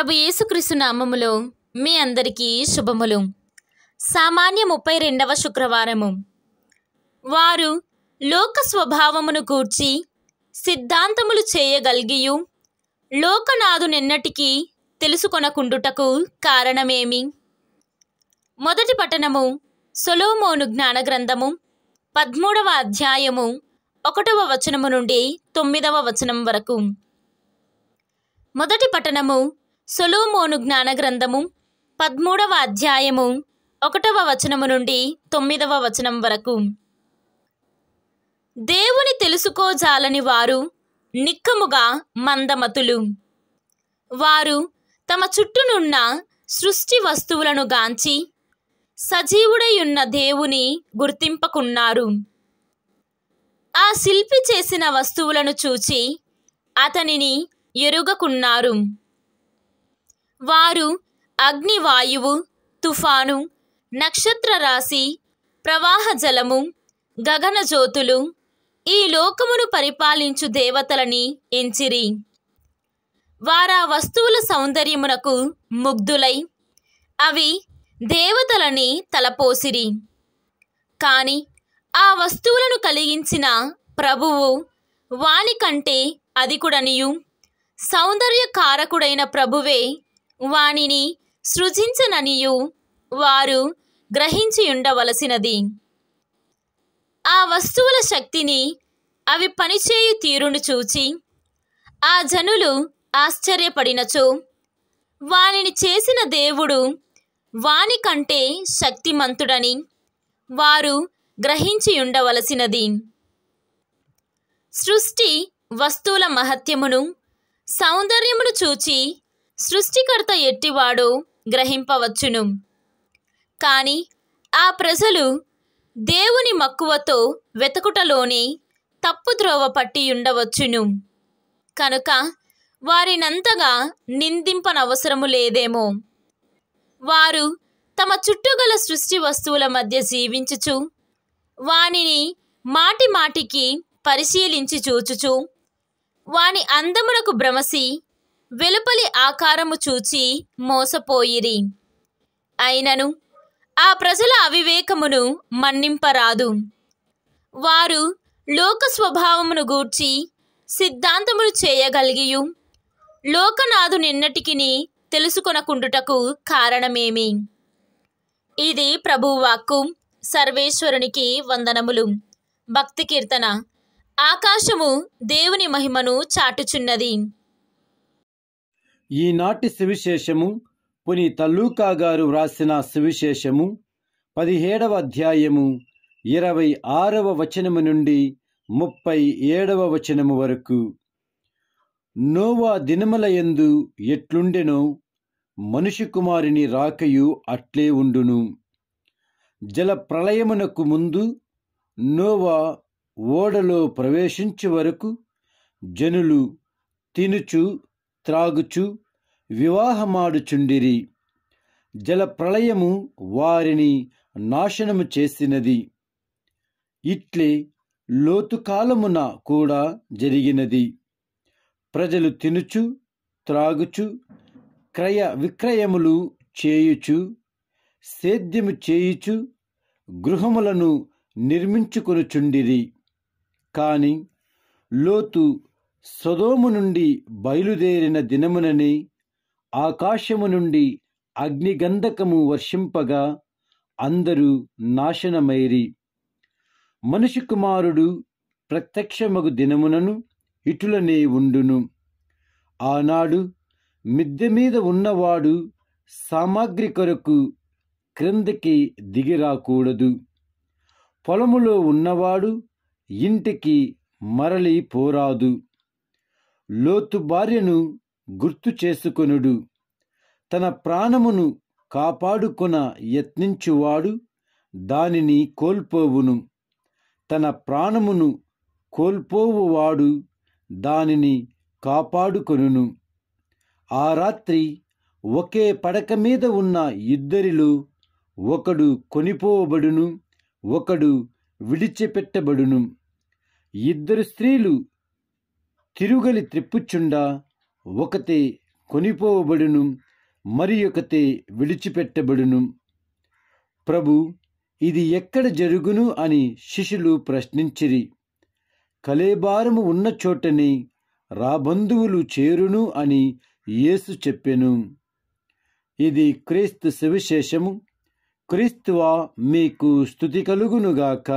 ప్రభు యేసుక్రీస్తు నామములో మీ అందరికీ శుభములు సామాన్య ముప్పై రెండవ శుక్రవారము వారు లోక స్వభావమును కూర్చి సిద్ధాంతములు చేయగలిగియు నిన్నటికీ తెలుసుకొనకుండుటకు కారణమేమి మొదటి పట్టణము సొలోమోను జ్ఞానగ్రంథము పద్మూడవ అధ్యాయము ఒకటవ వచనము నుండి తొమ్మిదవ వచనం వరకు మొదటి పట్టణము సొలోమోను జ్ఞానగ్రంథము పద్మూడవ అధ్యాయము ఒకటవ వచనము నుండి తొమ్మిదవ వచనం వరకు దేవుని తెలుసుకోజాలని వారు నిక్కముగా మందమతులు వారు తమ చుట్టూనున్న సృష్టి వస్తువులను గాంచి సజీవుడైయున్న దేవుని గుర్తింపకున్నారు ఆ శిల్పి చేసిన వస్తువులను చూచి అతనిని ఎరుగకున్నారు వారు అగ్నివాయువు తుఫాను నక్షత్ర రాశి ప్రవాహ జలము గగనజ్యోతులు ఈ లోకమును పరిపాలించు దేవతలని ఎంచిరి వారా వస్తువుల సౌందర్యమునకు ముగ్ధులై అవి దేవతలని తలపోసిరి కాని ఆ వస్తువులను కలిగించిన ప్రభువు కంటే అధికుడనియు సౌందర్యకారకుడైన ప్రభువే వానిని సృజించననియు వారు గ్రహించియుండవలసినది ఆ వస్తువుల శక్తిని అవి పనిచేయు తీరును చూచి ఆ జనులు ఆశ్చర్యపడినచో వానిని చేసిన దేవుడు వాణి కంటే శక్తిమంతుడని వారు గ్రహించియుండవలసినది సృష్టి వస్తువుల మహత్యమును సౌందర్యమును చూచి సృష్టికర్త ఎట్టివాడో గ్రహింపవచ్చును కానీ ఆ ప్రజలు దేవుని మక్కువతో వెతుకుటలోనే తప్పు త్రోవ పట్టి ఉండవచ్చును కనుక వారినంతగా నిందింపనవసరము లేదేమో వారు తమ చుట్టుగల సృష్టి వస్తువుల మధ్య జీవించుచు వానిని మాటి మాటికి పరిశీలించి చూచుచు వాని అందమునకు భ్రమసి వెలుపలి ఆకారము చూచి మోసపోయిరి అయినను ఆ ప్రజల అవివేకమును మన్నింపరాదు వారు లోక స్వభావమును గూర్చి సిద్ధాంతములు చేయగలిగియు లోకనాథు నిన్నటికిని తెలుసుకొనకుండుటకు కారణమేమి ఇది ప్రభువాక్కు సర్వేశ్వరునికి వందనములు భక్తి కీర్తన ఆకాశము దేవుని మహిమను చాటుచున్నది ఈనాటి సువిశేషము పుని తల్లూకా గారు వ్రాసిన సువిశేషము పదిహేడవ అధ్యాయము ఇరవై ఆరవ వచనము నుండి ముప్పై ఏడవ వచనము వరకు నోవా దినముల ఎందు ఎట్లుండెనో మనుషు కుమారిని రాకయు అట్లే ఉండును జల ప్రళయమునకు ముందు నోవా ఓడలో ప్రవేశించు వరకు జనులు తినుచు త్రాగుచు వివాహమాడుచుండిరి ప్రళయము వారిని నాశనము చేసినది ఇట్లే లోతుకాలమున కూడా జరిగినది ప్రజలు తినుచు త్రాగుచు క్రయ విక్రయములు చేయుచు సేద్యము చేయుచు గృహములను నిర్మించుకొనుచుండిరి కాని లోతు సొదోము నుండి బయలుదేరిన దినముననే ఆకాశము నుండి అగ్నిగంధకము వర్షింపగా అందరూ నాశనమైరి మనిషి కుమారుడు ప్రత్యక్షమగు దినమునను ఇటులనే ఉండును ఆనాడు మిద్దె మీద ఉన్నవాడు సామాగ్రి కొరకు క్రిందకి దిగిరాకూడదు పొలములో ఉన్నవాడు ఇంటికి మరలి పోరాదు లోతు భార్యను గుర్తు చేసుకొనుడు తన ప్రాణమును కాపాడుకున యత్నించువాడు దానిని కోల్పోవును తన ప్రాణమును కోల్పోవువాడు దానిని కాపాడుకొనును ఆ రాత్రి ఒకే పడక మీద ఉన్న ఇద్దరిలో ఒకడు కొనిపోవబడును ఒకడు విడిచిపెట్టబడును ఇద్దరు స్త్రీలు తిరుగలి త్రిప్పుచుండ ఒకతే కొనిపోబడును మరి ఒకతే విడిచిపెట్టబడును ప్రభు ఇది ఎక్కడ జరుగును అని శిష్యులు ప్రశ్నించిరి కలేబారము ఉన్న చోటని రాబంధువులు చేరును అని యేసు చెప్పెను ఇది క్రీస్తు సువిశేషము క్రీస్తువా మీకు స్థుతి కలుగునుగాక